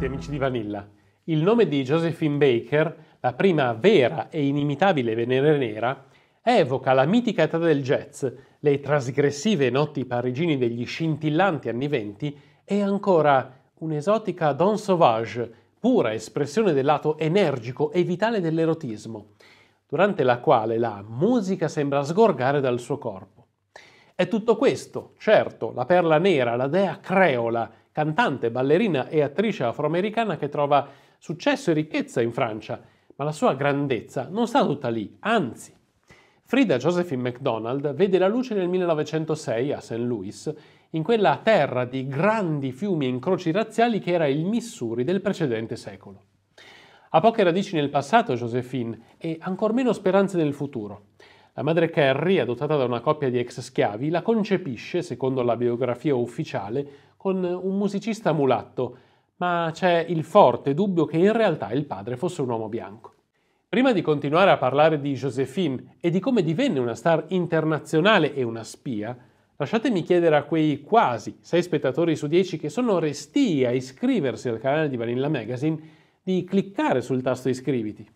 benvenuti amici di Vanilla. Il nome di Josephine Baker, la prima vera e inimitabile venere nera, evoca la mitica età del jazz, le trasgressive notti parigini degli scintillanti anni venti e ancora un'esotica don sauvage, pura espressione del lato energico e vitale dell'erotismo, durante la quale la musica sembra sgorgare dal suo corpo. È tutto questo, certo, la perla nera, la dea creola, cantante, ballerina e attrice afroamericana che trova successo e ricchezza in Francia, ma la sua grandezza non sta tutta lì, anzi. Frida Josephine MacDonald vede la luce nel 1906 a St. Louis, in quella terra di grandi fiumi e incroci razziali che era il Missouri del precedente secolo. Ha poche radici nel passato Josephine e ancor meno speranze nel futuro. La madre Carrie, adottata da una coppia di ex schiavi, la concepisce, secondo la biografia ufficiale, con un musicista mulatto, ma c'è il forte dubbio che in realtà il padre fosse un uomo bianco. Prima di continuare a parlare di Josephine e di come divenne una star internazionale e una spia, lasciatemi chiedere a quei quasi 6 spettatori su 10 che sono restii a iscriversi al canale di Vanilla Magazine di cliccare sul tasto iscriviti.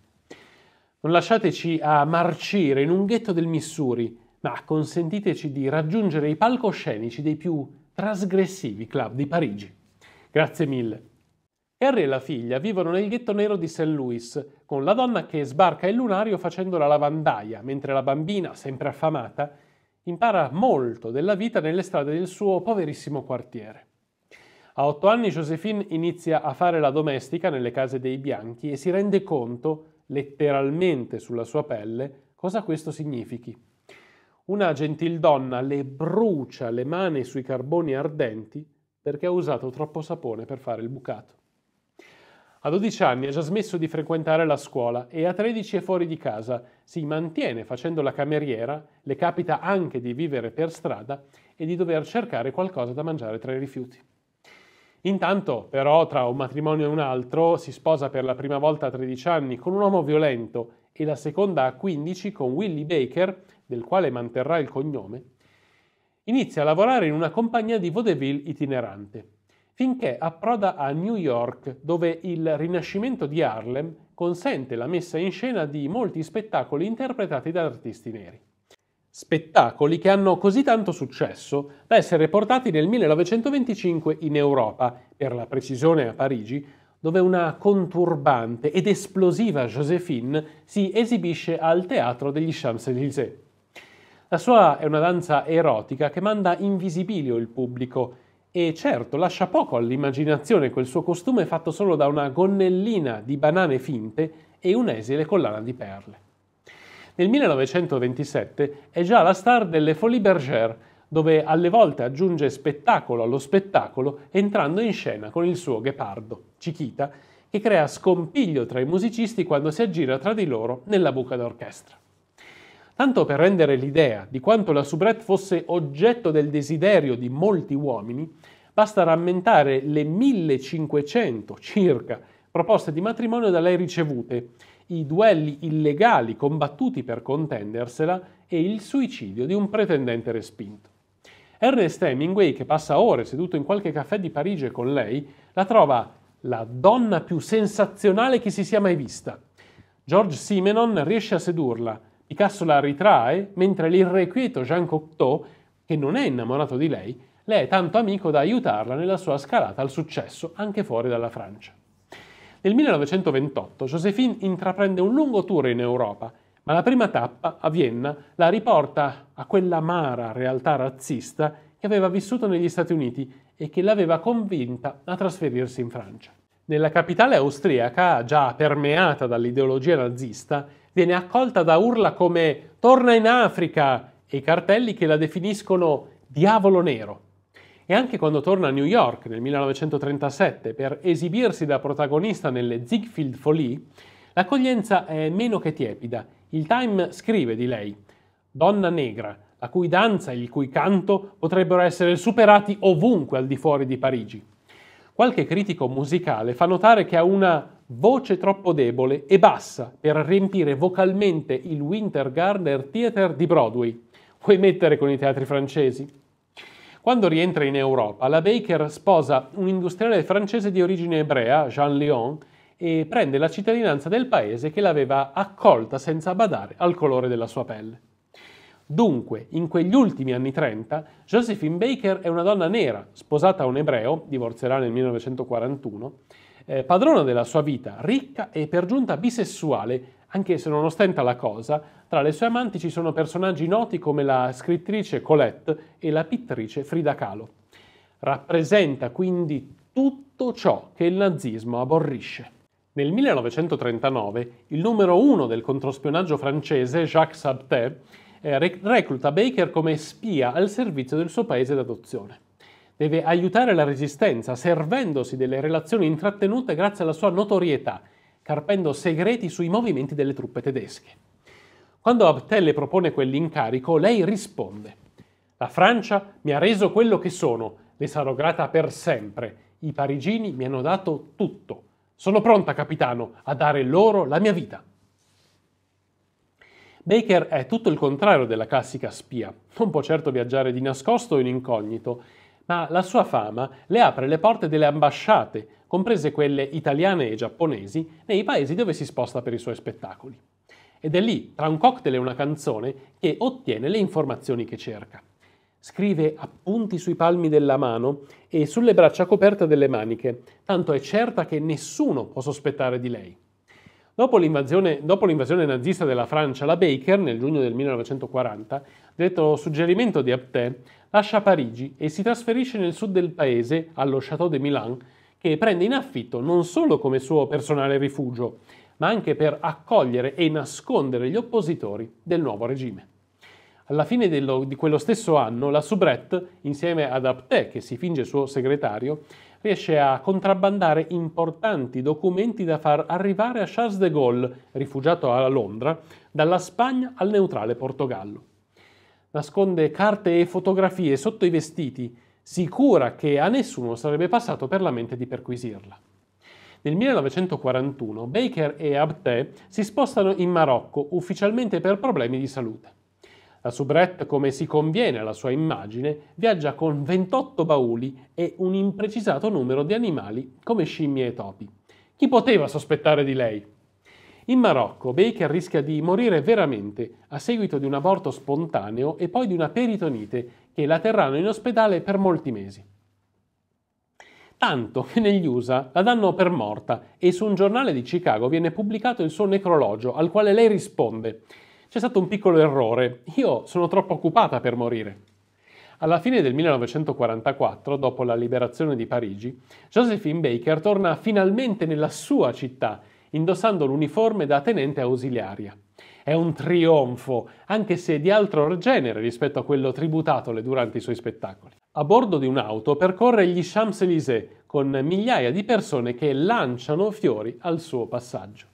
Non lasciateci a marcire in un ghetto del Missouri, ma consentiteci di raggiungere i palcoscenici dei più trasgressivi club di Parigi. Grazie mille. Harry e la figlia vivono nel ghetto nero di St. Louis, con la donna che sbarca il lunario facendo la lavandaia, mentre la bambina, sempre affamata, impara molto della vita nelle strade del suo poverissimo quartiere. A otto anni Josephine inizia a fare la domestica nelle case dei bianchi e si rende conto che letteralmente sulla sua pelle cosa questo significhi. Una gentildonna le brucia le mani sui carboni ardenti perché ha usato troppo sapone per fare il bucato. A 12 anni ha già smesso di frequentare la scuola e a 13 è fuori di casa, si mantiene facendo la cameriera, le capita anche di vivere per strada e di dover cercare qualcosa da mangiare tra i rifiuti. Intanto, però, tra un matrimonio e un altro, si sposa per la prima volta a 13 anni con un uomo violento e la seconda a 15 con Willie Baker, del quale manterrà il cognome, inizia a lavorare in una compagnia di vaudeville itinerante, finché approda a New York, dove il Rinascimento di Harlem consente la messa in scena di molti spettacoli interpretati da artisti neri. Spettacoli che hanno così tanto successo da essere portati nel 1925 in Europa, per la precisione a Parigi, dove una conturbante ed esplosiva Joséphine si esibisce al teatro degli Champs-Élysées. La sua è una danza erotica che manda invisibilio il pubblico e certo lascia poco all'immaginazione quel suo costume fatto solo da una gonnellina di banane finte e un'esile collana di perle. Nel 1927 è già la star delle Folies Bergère, dove alle volte aggiunge spettacolo allo spettacolo entrando in scena con il suo ghepardo, Chiquita, che crea scompiglio tra i musicisti quando si aggira tra di loro nella buca d'orchestra. Tanto per rendere l'idea di quanto la soubrette fosse oggetto del desiderio di molti uomini, basta rammentare le 1500 circa proposte di matrimonio da lei ricevute, i duelli illegali combattuti per contendersela e il suicidio di un pretendente respinto. Ernest Hemingway, che passa ore seduto in qualche caffè di Parigi con lei, la trova la donna più sensazionale che si sia mai vista. George Simenon riesce a sedurla, Picasso la ritrae, mentre l'irrequieto Jean Cocteau, che non è innamorato di lei, le è tanto amico da aiutarla nella sua scalata al successo anche fuori dalla Francia. Nel 1928 Josephine intraprende un lungo tour in Europa, ma la prima tappa, a Vienna, la riporta a quell'amara realtà razzista che aveva vissuto negli Stati Uniti e che l'aveva convinta a trasferirsi in Francia. Nella capitale austriaca, già permeata dall'ideologia nazista, viene accolta da urla come Torna in Africa e i cartelli che la definiscono Diavolo Nero e anche quando torna a New York nel 1937 per esibirsi da protagonista nelle Ziegfeld Folie, l'accoglienza è meno che tiepida. Il Time scrive di lei, donna negra, la cui danza e il cui canto potrebbero essere superati ovunque al di fuori di Parigi. Qualche critico musicale fa notare che ha una voce troppo debole e bassa per riempire vocalmente il Winter Garden Theatre di Broadway. Puoi mettere con i teatri francesi? Quando rientra in Europa, la Baker sposa un industriale francese di origine ebrea, Jean Lyon, e prende la cittadinanza del paese che l'aveva accolta senza badare al colore della sua pelle. Dunque, in quegli ultimi anni 30, Josephine Baker è una donna nera, sposata a un ebreo, divorzierà nel 1941, eh, padrona della sua vita, ricca e per giunta bisessuale, anche se non ostenta la cosa, tra le sue amanti ci sono personaggi noti come la scrittrice Colette e la pittrice Frida Kahlo. Rappresenta quindi tutto ciò che il nazismo aborrisce. Nel 1939 il numero uno del controspionaggio francese, Jacques Sabté, eh, recluta Baker come spia al servizio del suo paese d'adozione. Deve aiutare la resistenza servendosi delle relazioni intrattenute grazie alla sua notorietà carpendo segreti sui movimenti delle truppe tedesche. Quando Abtel le propone quell'incarico, lei risponde La Francia mi ha reso quello che sono, le sarò grata per sempre. I parigini mi hanno dato tutto. Sono pronta, capitano, a dare loro la mia vita. Baker è tutto il contrario della classica spia. Non può certo viaggiare di nascosto o in incognito ma la sua fama le apre le porte delle ambasciate, comprese quelle italiane e giapponesi, nei paesi dove si sposta per i suoi spettacoli. Ed è lì, tra un cocktail e una canzone, che ottiene le informazioni che cerca. Scrive appunti sui palmi della mano e sulle braccia coperte delle maniche, tanto è certa che nessuno può sospettare di lei. Dopo l'invasione, dopo l'invasione, nazista della Francia, la Baker, nel giugno del 1940, detto suggerimento di Apté, lascia Parigi e si trasferisce nel sud del paese, allo Château de Milan, che prende in affitto non solo come suo personale rifugio, ma anche per accogliere e nascondere gli oppositori del nuovo regime. Alla fine dello, di quello stesso anno, la soubrette, insieme ad Apté, che si finge suo segretario, riesce a contrabbandare importanti documenti da far arrivare a Charles de Gaulle, rifugiato a Londra, dalla Spagna al neutrale Portogallo nasconde carte e fotografie sotto i vestiti, sicura che a nessuno sarebbe passato per la mente di perquisirla. Nel 1941 Baker e Abte si spostano in Marocco ufficialmente per problemi di salute. La soubrette, come si conviene alla sua immagine, viaggia con 28 bauli e un imprecisato numero di animali come scimmie e topi. Chi poteva sospettare di lei? In Marocco Baker rischia di morire veramente a seguito di un aborto spontaneo e poi di una peritonite che la terranno in ospedale per molti mesi. Tanto che negli USA la danno per morta e su un giornale di Chicago viene pubblicato il suo necrologio al quale lei risponde c'è stato un piccolo errore, io sono troppo occupata per morire. Alla fine del 1944, dopo la liberazione di Parigi, Josephine Baker torna finalmente nella sua città indossando l'uniforme da tenente ausiliaria. È un trionfo, anche se di altro genere rispetto a quello tributatole durante i suoi spettacoli. A bordo di un'auto percorre gli Champs-Élysées con migliaia di persone che lanciano fiori al suo passaggio.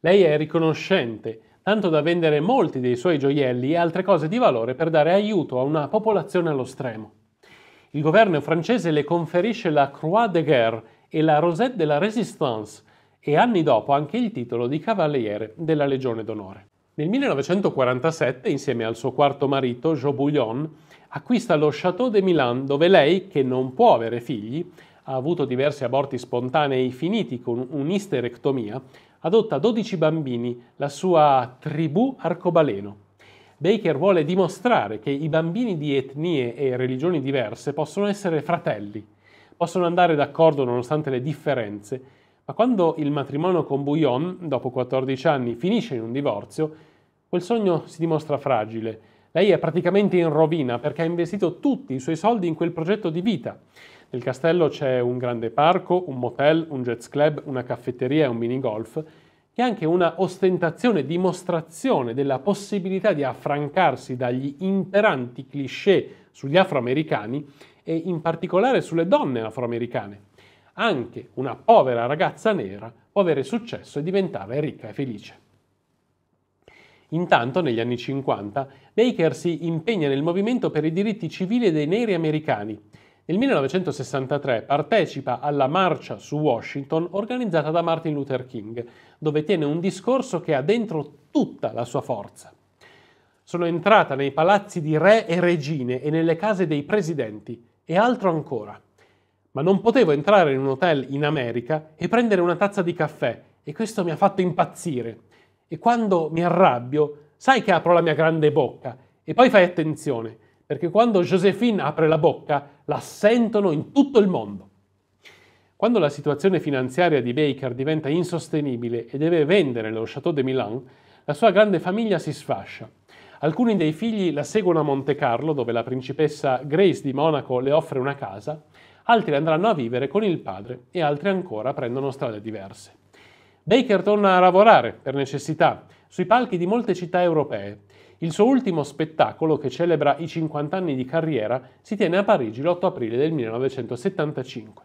Lei è riconoscente, tanto da vendere molti dei suoi gioielli e altre cose di valore per dare aiuto a una popolazione allo stremo. Il governo francese le conferisce la Croix de Guerre e la Rosette de la Résistance, e anni dopo anche il titolo di Cavaliere della Legione d'Onore. Nel 1947, insieme al suo quarto marito, Jean Bouillon, acquista lo Château de Milan dove lei, che non può avere figli, ha avuto diversi aborti spontanei finiti con un'isterectomia, adotta 12 bambini, la sua tribù arcobaleno. Baker vuole dimostrare che i bambini di etnie e religioni diverse possono essere fratelli, possono andare d'accordo nonostante le differenze ma quando il matrimonio con Bouillon, dopo 14 anni, finisce in un divorzio, quel sogno si dimostra fragile. Lei è praticamente in rovina perché ha investito tutti i suoi soldi in quel progetto di vita. Nel castello c'è un grande parco, un motel, un jazz club, una caffetteria e un minigolf è anche una ostentazione, dimostrazione della possibilità di affrancarsi dagli imperanti cliché sugli afroamericani e in particolare sulle donne afroamericane anche una povera ragazza nera può avere successo e diventare ricca e felice. Intanto, negli anni 50, Baker si impegna nel movimento per i diritti civili dei neri americani. Nel 1963 partecipa alla marcia su Washington organizzata da Martin Luther King, dove tiene un discorso che ha dentro tutta la sua forza. Sono entrata nei palazzi di re e regine e nelle case dei presidenti e altro ancora ma non potevo entrare in un hotel in America e prendere una tazza di caffè e questo mi ha fatto impazzire. E quando mi arrabbio, sai che apro la mia grande bocca e poi fai attenzione, perché quando Josephine apre la bocca la sentono in tutto il mondo. Quando la situazione finanziaria di Baker diventa insostenibile e deve vendere lo Chateau de Milan, la sua grande famiglia si sfascia. Alcuni dei figli la seguono a Monte Carlo, dove la principessa Grace di Monaco le offre una casa, altri andranno a vivere con il padre e altri ancora prendono strade diverse. Baker torna a lavorare, per necessità, sui palchi di molte città europee. Il suo ultimo spettacolo, che celebra i 50 anni di carriera, si tiene a Parigi l'8 aprile del 1975.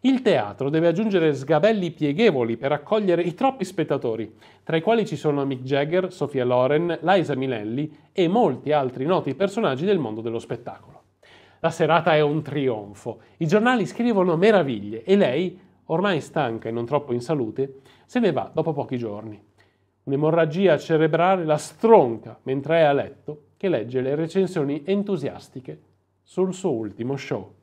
Il teatro deve aggiungere sgabelli pieghevoli per accogliere i troppi spettatori, tra i quali ci sono Mick Jagger, Sophia Loren, Liza Minelli e molti altri noti personaggi del mondo dello spettacolo. La serata è un trionfo. I giornali scrivono meraviglie e lei, ormai stanca e non troppo in salute, se ne va dopo pochi giorni. Un'emorragia cerebrale la stronca mentre è a letto che legge le recensioni entusiastiche sul suo ultimo show.